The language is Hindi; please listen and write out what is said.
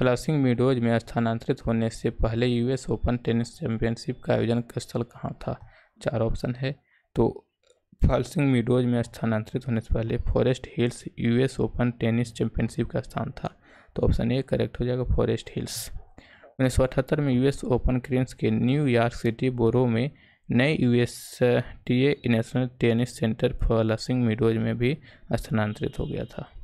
फ्लशिंग मीडोज में स्थानांतरित होने से पहले यूएस ओपन टेनिस चैंपियनशिप का आयोजन स्थल कहाँ था चार ऑप्शन है तो फ्लशिंग मीडोज में स्थानांतरित होने से पहले Forest Hills US Open tennis championship का स्थान था तो ऑप्शन ए करेक्ट हो जाएगा फॉरेस्ट हिल्स उन्नीस सौ अठहत्तर में यूएस ओपन क्रीन्स के न्यूयॉर्क सिटी बोरो में नए US T A National Tennis Center Flushing Meadows में भी स्थानांतरित हो गया था